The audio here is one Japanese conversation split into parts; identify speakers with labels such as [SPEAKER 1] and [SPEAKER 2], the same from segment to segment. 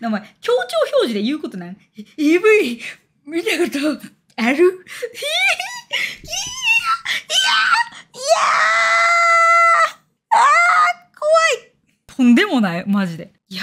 [SPEAKER 1] 名前、協調表示で言うことなん ?EV、見たことあるいやいやいやあ怖いとんでもない、マジで。いや、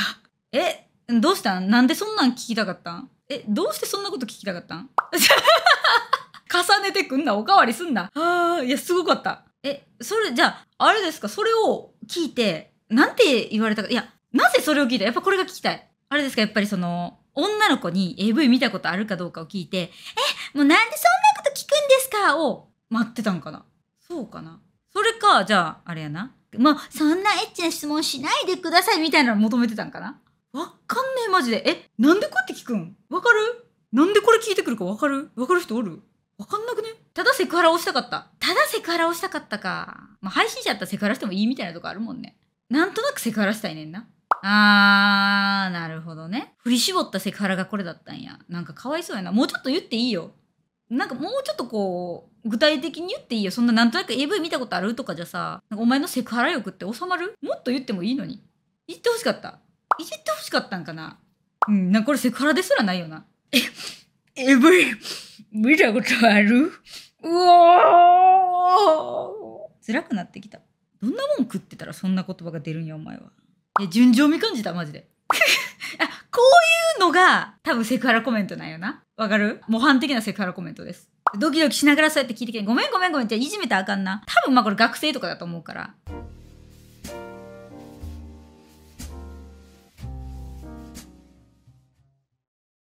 [SPEAKER 1] え、どうしたんなんでそんなん聞きたかったんえ、どうしてそんなこと聞きたかったん 重ねてくんな、おかわりすんな。ああ、いや、すごかった。え、それ、じゃあ、あれですか、それを聞いて、なんて言われたか、いや、なぜそれを聞いたやっぱこれが聞きたい。あれですか、やっぱりその、女の子に AV 見たことあるかどうかを聞いて、え、もうなんでそんなこと聞くんですかを待ってたんかな。そうかな。それか、じゃあ、あれやな。まあ、そんなエッチな質問しないでくださいみたいなの求めてたんかな。わかんねえ、マジで。え、なんでこうやって聞くんわかるなんでこれ聞いてくるかわかるわかる人おるわかんなくねただセクハラをしたかった。ただセクハラをしたかったか。まあ、配信者やったらセクハラしてもいいみたいなとこあるもんね。なんとなくセクハラしたいねんな。あー、なるほどね。振り絞ったセクハラがこれだったんや。なんかかわいそうやな。もうちょっと言っていいよ。なんかもうちょっとこう、具体的に言っていいよ。そんななんとなく AV 見たことあるとかじゃさ、なんかお前のセクハラ欲って収まるもっと言ってもいいのに。言ってほしかった。言ってほしかったんかな。うん、なんかこれセクハラですらないよな。え、AV 見たことあるうおー辛くなってきた。どんなもん食ってたらそんな言葉が出るんや、お前は。いや純情味感じたマジで あこういうのが多分セクハラコメントなんよなわかる模範的なセクハラコメントですドキドキしながらそうやって聞いてきて、ごめんごめんごめんっていじめたらあかんな。多分まあこれ学生とかだと思うから。